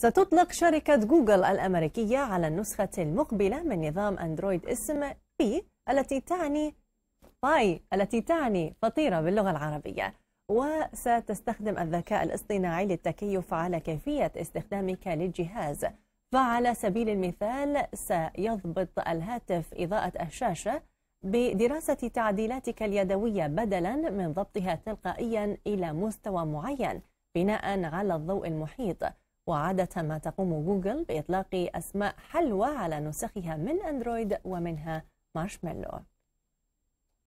ستطلق شركة جوجل الأمريكية على النسخة المقبلة من نظام أندرويد اسم بي التي تعني باي التي تعني فطيرة باللغة العربية وستستخدم الذكاء الاصطناعي للتكيف على كيفية استخدامك للجهاز فعلى سبيل المثال سيضبط الهاتف إضاءة الشاشة بدراسة تعديلاتك اليدوية بدلا من ضبطها تلقائيا إلى مستوى معين بناء على الضوء المحيط وعادة ما تقوم جوجل بإطلاق أسماء حلوى على نسخها من أندرويد ومنها مارشميلو